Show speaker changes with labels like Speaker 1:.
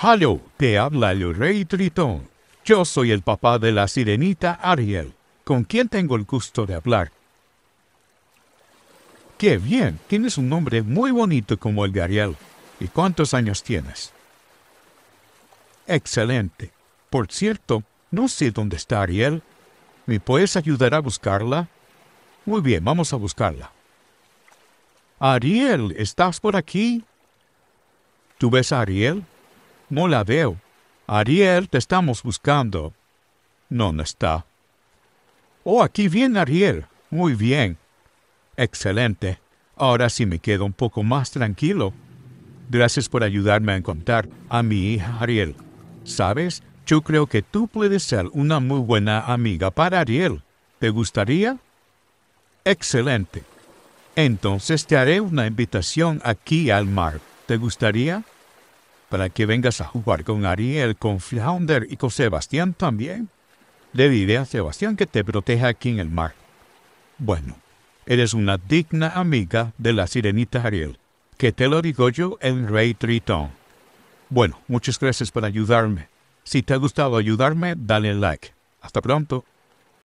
Speaker 1: Hello, te habla el rey Tritón. Yo soy el papá de la sirenita Ariel, con quien tengo el gusto de hablar. Qué bien, tienes un nombre muy bonito como el de Ariel. ¿Y cuántos años tienes? Excelente. Por cierto, no sé dónde está Ariel. ¿Me puedes ayudar a buscarla? Muy bien, vamos a buscarla. Ariel, ¿estás por aquí? ¿Tú ves a Ariel? No la veo. Ariel, te estamos buscando. No, no está. Oh, aquí viene Ariel. Muy bien. Excelente. Ahora sí me quedo un poco más tranquilo. Gracias por ayudarme a encontrar a mi hija Ariel. ¿Sabes? Yo creo que tú puedes ser una muy buena amiga para Ariel. ¿Te gustaría? Excelente. Entonces te haré una invitación aquí al mar. ¿Te gustaría? para que vengas a jugar con Ariel, con Flounder y con Sebastián también. Le diré a Sebastián que te proteja aquí en el mar. Bueno, eres una digna amiga de la sirenita Ariel, que te lo digo yo, en rey Tritón. Bueno, muchas gracias por ayudarme. Si te ha gustado ayudarme, dale like. Hasta pronto.